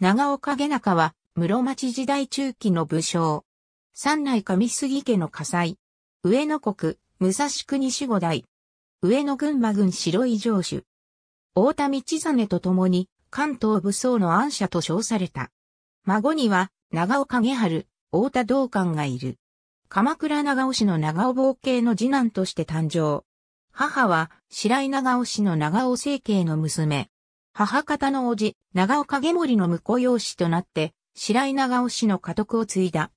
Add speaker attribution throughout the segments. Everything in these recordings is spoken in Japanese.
Speaker 1: 長岡下中は、室町時代中期の武将。三内上杉家の火災。上野国、武蔵国守護代。上野群馬郡白井城主。大田道真と共に、関東武装の暗者と称された。孫には、長岡下春、大田道館がいる。鎌倉長尾市の長尾冒系の次男として誕生。母は、白井長尾市の長尾政系の娘。母方の叔父、長岡下森の婿養子となって、白井長尾氏の家督を継いだ。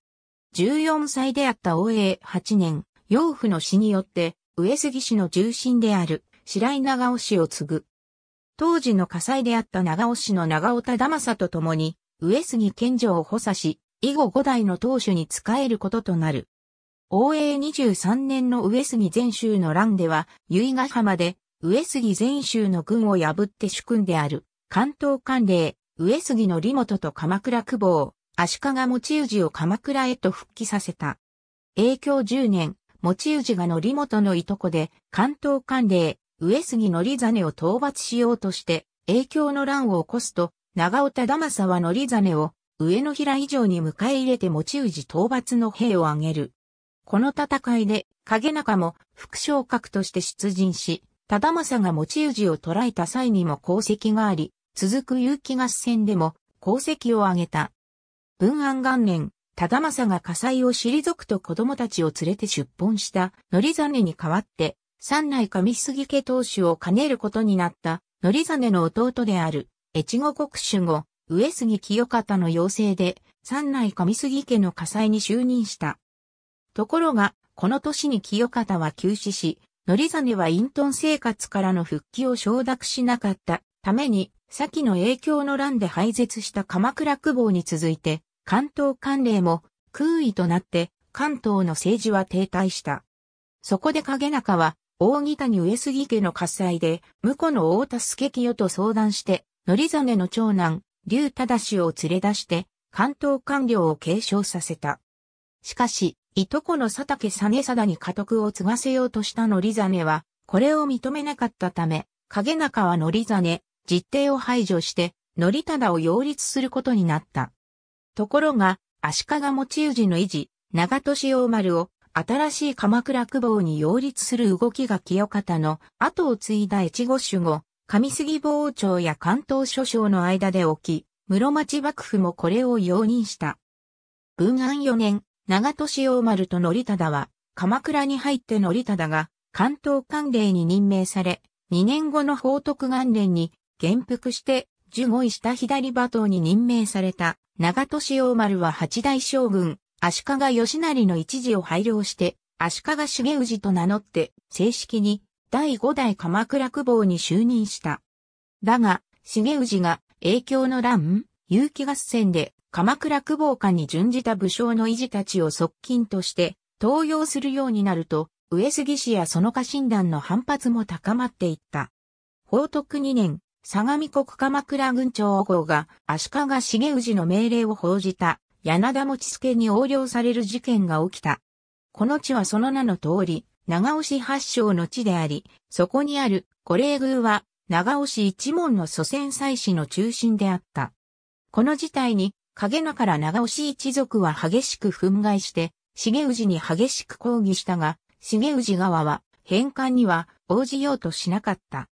Speaker 1: 14歳であった王永8年、養父の死によって、上杉氏の重臣である白井長尾氏を継ぐ。当時の火災であった長尾氏の長尾忠政と共に、上杉賢城を補佐し、以後5代の当主に仕えることとなる。応永23年の上杉全州の乱では、由比ヶ浜で上杉全州の軍を破って主君である、関東官令、上杉の利元と鎌倉久保、足利持氏を鎌倉へと復帰させた。永響10年、持氏が則本のいとこで、関東官令、上杉則ねを討伐しようとして、永響の乱を起こすと、長尾忠政は則ねを、上野平以上に迎え入れて持氏討伐の兵を挙げる。この戦いで、影中も副将格として出陣し、忠政が持ち氏を捕らえた際にも功績があり、続く結城合戦でも功績を挙げた。文安元年、忠政が火災を退くと子供たちを連れて出奔した則ねに代わって、三内上杉家当主を兼ねることになった則ねの弟である、越後国主後、上杉清方の要請で、三内上杉家の火災に就任した。ところが、この年に清方は急死し、ザネは隠遁生活からの復帰を承諾しなかったために、先の影響の乱で廃絶した鎌倉久保に続いて、関東官令も空位となって関東の政治は停滞した。そこで影中は、大木谷上杉家の喝采で、婿の大田助清と相談して、ザネの長男、竜忠を連れ出して、関東官僚を継承させた。しかし、いとこの佐竹実貞に家督を継がせようとした則実は、これを認めなかったため、影中は則実、実定を排除して、則忠を擁立することになった。ところが、足利持氏の維持、長年大丸を、新しい鎌倉久保に擁立する動きが清方の後を継いだ越後守護、上杉傍長や関東諸将の間で起き、室町幕府もこれを容認した。文安4年、長年塩丸と則忠は、鎌倉に入って則忠が、関東官令に任命され、2年後の報徳元年に、元服して、受五位下左馬頭に任命された、長年塩丸は八代将軍、足利義成の一時を拝領して、足利重氏と名乗って、正式に、第五代鎌倉久保に就任した。だが、重氏が、影響の乱、有機合戦で、鎌倉久保家に準じた武将の維持たちを側近として登用するようになると、上杉氏やその家臣団の反発も高まっていった。宝徳2年、相模国鎌倉軍長号が足利重氏の命令を報じた柳田持助に横領される事件が起きた。この地はその名の通り、長尾市発祥の地であり、そこにある五霊宮は長尾市一門の祖先祭祀の中心であった。この事態に影中から長押し一族は激しく憤慨して、重氏に激しく抗議したが、重氏側は返還には応じようとしなかった。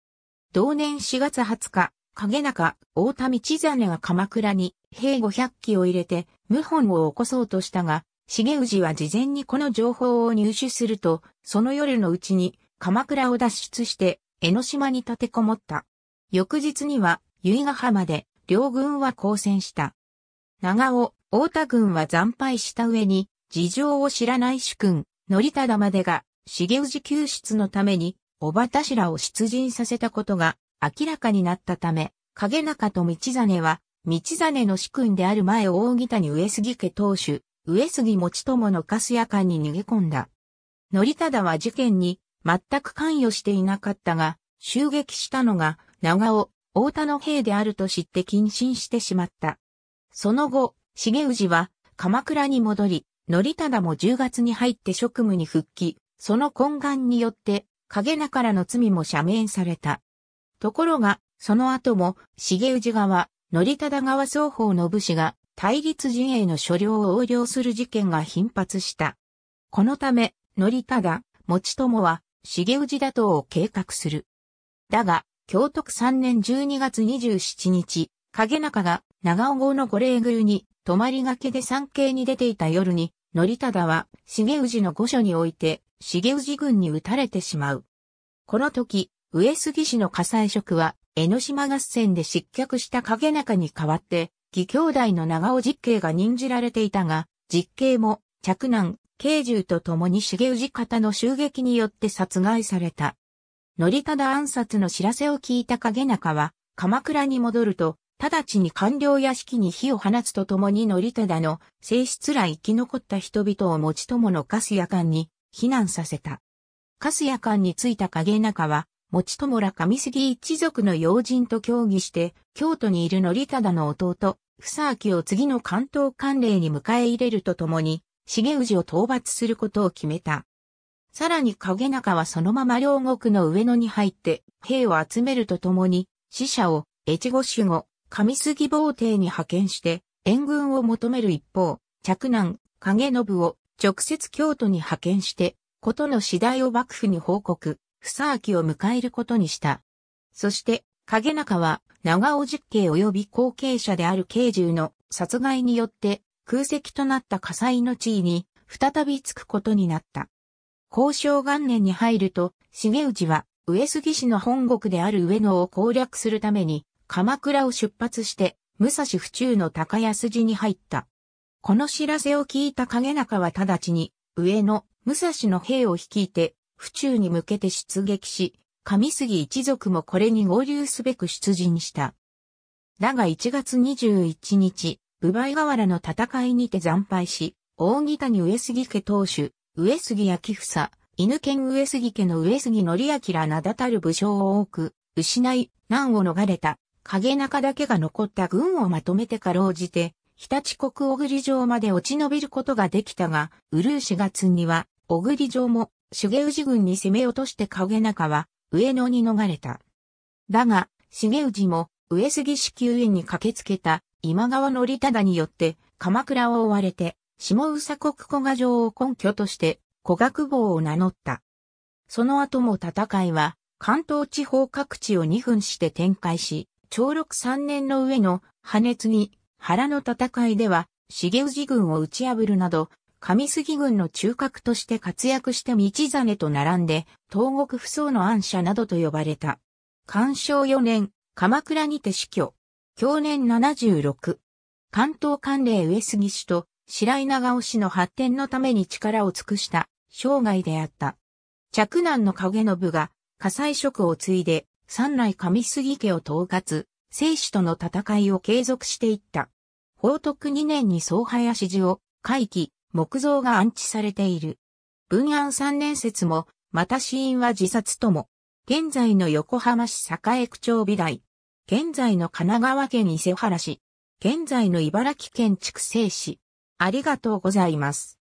Speaker 1: 同年4月20日、影中、大田道真が鎌倉に兵500機を入れて、謀反を起こそうとしたが、重氏は事前にこの情報を入手すると、その夜のうちに鎌倉を脱出して、江ノ島に立てこもった。翌日には、由比ヶ浜で両軍は交戦した。長尾、大田軍は惨敗した上に、事情を知らない主君、則忠までが、重氏救出のために、小しらを出陣させたことが明らかになったため、影中と道真は、道真の主君である前大木谷上杉家当主、上杉持友のカスヤ館に逃げ込んだ。則忠は事件に全く関与していなかったが、襲撃したのが長尾、大田の兵であると知って謹慎してしまった。その後、重氏は鎌倉に戻り、則忠も10月に入って職務に復帰、その懇願によって、影中からの罪も赦免された。ところが、その後も、重氏側、則忠側双方の武士が、対立陣営の所領を横領する事件が頻発した。このため、則忠、持友は、重氏打倒を計画する。だが、京徳3年12月27日、影中が長尾号の御霊宮に、泊まりがけで参詣に出ていた夜に、則忠は、重氏の御所において、重氏軍に撃たれてしまう。この時、上杉氏の火災職は、江ノ島合戦で失脚した影中に代わって、義兄弟の長尾実刑が任じられていたが、実刑も、着難、慶獣と共に重氏方の襲撃によって殺害された。則忠暗殺の知らせを聞いた影中は、鎌倉に戻ると、直ちに官僚屋敷に火を放つとともにた忠の性質ら生き残った人々を持ち友の粕谷館に避難させた。粕谷館に着いた影中は、持友ら上杉一族の要人と協議して、京都にいるた忠の弟、房きを次の関東官令に迎え入れるとともに、重氏を討伐することを決めた。さらに影中はそのまま両国の上野に入って、兵を集めるとともに、死者を、越後守護、上杉坊邸に派遣して、援軍を求める一方、嫡男、影信を直接京都に派遣して、ことの次第を幕府に報告、房きを迎えることにした。そして、影中は、長尾実刑及び後継者である慶獣の殺害によって空席となった火災の地位に再びつくことになった。交渉元年に入ると、重氏は上杉氏の本国である上野を攻略するために鎌倉を出発して、武蔵府中の高安寺に入った。この知らせを聞いた影中は直ちに、上野、武蔵の兵を率いて、府中に向けて出撃し、上杉一族もこれに合流すべく出陣した。だが1月21日、武梅河原の戦いにて惨敗し、大木谷上杉家当主、上杉明房、犬犬上杉家の上杉則明ら名だたる武将を多く、失い、難を逃れた。影中だけが残った軍をまとめてかろうじて、日立国小栗城まで落ち延びることができたが、ウルー4月には、小栗城も、重氏軍に攻め落として影中は、上野に逃れた。だが、重氏も、上杉氏救援に駆けつけた、今川の利忠によって、鎌倉を追われて、下宇佐国小賀城を根拠として、小学坊を名乗った。その後も戦いは、関東地方各地を2分して展開し、長六三年の上の破熱に原の戦いでは、重氏軍を打ち破るなど、上杉軍の中核として活躍した道真と並んで、東国不相の暗者などと呼ばれた。干渉四年、鎌倉にて死去。去年七十六。関東関令上杉氏と白井長尾氏の発展のために力を尽くした生涯であった。着難の影信が火災職を継いで三来上杉家を統括、生死との戦いを継続していった。宝徳2年に総林寺を、回帰、木造が安置されている。文安3年説も、また死因は自殺とも。現在の横浜市栄区長美大。現在の神奈川県伊勢原市。現在の茨城県筑西市。ありがとうございます。